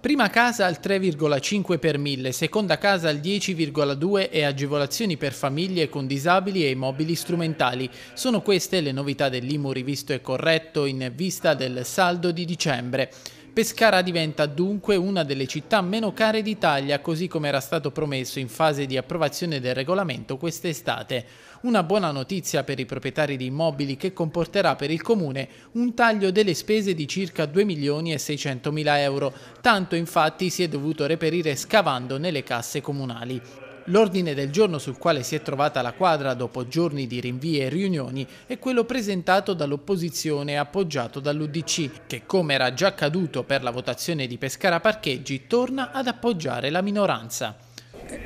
Prima casa al 3,5 per 1000, seconda casa al 10,2 e agevolazioni per famiglie con disabili e immobili strumentali. Sono queste le novità dell'IMU rivisto e corretto in vista del saldo di dicembre. Pescara diventa dunque una delle città meno care d'Italia, così come era stato promesso in fase di approvazione del regolamento quest'estate. Una buona notizia per i proprietari di immobili che comporterà per il Comune un taglio delle spese di circa 2 milioni e 600 mila euro. Tanto infatti si è dovuto reperire scavando nelle casse comunali. L'ordine del giorno sul quale si è trovata la quadra dopo giorni di rinvie e riunioni è quello presentato dall'opposizione e appoggiato dall'Udc, che come era già accaduto per la votazione di Pescara Parcheggi, torna ad appoggiare la minoranza.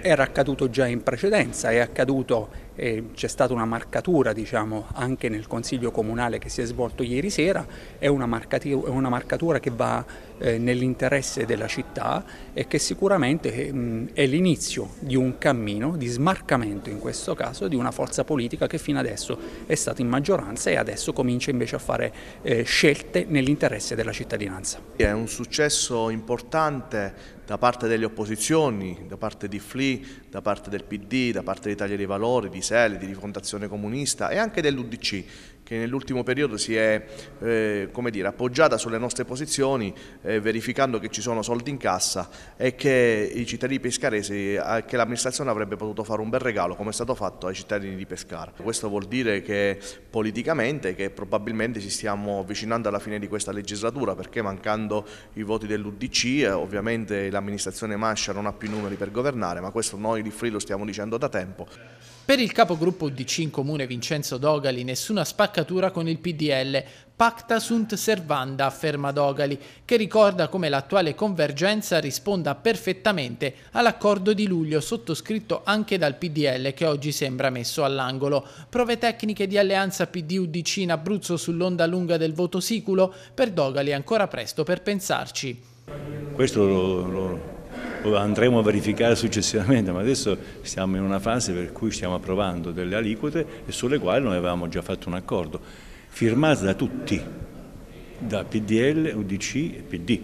Era accaduto già in precedenza, è accaduto c'è stata una marcatura diciamo, anche nel Consiglio Comunale che si è svolto ieri sera, è una, marcatura che va eh, nell'interesse della città e che sicuramente mh, è l'inizio di un cammino di smarcamento in questo caso di una forza politica che fino adesso è stata in maggioranza e adesso comincia invece a fare eh, scelte nell'interesse della cittadinanza. È un successo importante da parte delle opposizioni, da parte di FLI, da parte del PD, da parte dell'Italia dei Valori, di SEL, di Rifondazione Comunista e anche dell'Udc, che nell'ultimo periodo si è eh, dire, appoggiata sulle nostre posizioni eh, verificando che ci sono soldi in cassa e che i cittadini pescaresi, eh, che l'amministrazione avrebbe potuto fare un bel regalo come è stato fatto ai cittadini di Pescara. Questo vuol dire che politicamente che probabilmente ci stiamo avvicinando alla fine di questa legislatura perché mancando i voti dell'Udc eh, ovviamente l'amministrazione Mascia non ha più numeri per governare ma questo noi di Free lo stiamo dicendo da tempo. Per il capogruppo UDC in comune Vincenzo Dogali nessuna spaccatura spaccatura con il PDL, Pacta sunt servanda, afferma Dogali, che ricorda come l'attuale convergenza risponda perfettamente all'accordo di luglio sottoscritto anche dal PDL che oggi sembra messo all'angolo. Prove tecniche di alleanza PD-UDC in Abruzzo sull'onda lunga del voto siculo? Per Dogali è ancora presto per pensarci. Questo lo, lo andremo a verificare successivamente, ma adesso siamo in una fase per cui stiamo approvando delle aliquote e sulle quali noi avevamo già fatto un accordo, firmato da tutti, da PDL, UDC e PD,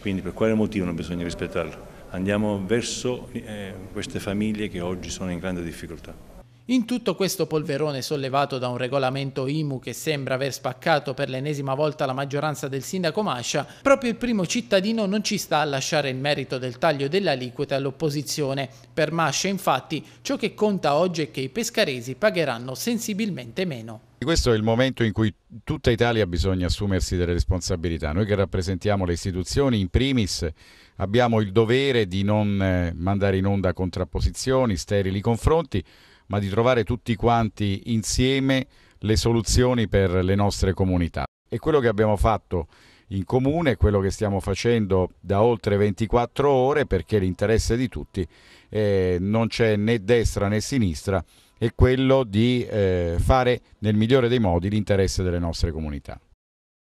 quindi per quale motivo non bisogna rispettarlo? Andiamo verso eh, queste famiglie che oggi sono in grande difficoltà. In tutto questo polverone sollevato da un regolamento IMU che sembra aver spaccato per l'ennesima volta la maggioranza del sindaco Mascia, proprio il primo cittadino non ci sta a lasciare il merito del taglio dell'aliquota all'opposizione. Per Mascia infatti ciò che conta oggi è che i pescaresi pagheranno sensibilmente meno. Questo è il momento in cui tutta Italia bisogna assumersi delle responsabilità. Noi che rappresentiamo le istituzioni, in primis abbiamo il dovere di non eh, mandare in onda contrapposizioni, sterili confronti, ma di trovare tutti quanti insieme le soluzioni per le nostre comunità. E quello che abbiamo fatto in comune, quello che stiamo facendo da oltre 24 ore perché l'interesse di tutti eh, non c'è né destra né sinistra, è quello di eh, fare nel migliore dei modi l'interesse delle nostre comunità.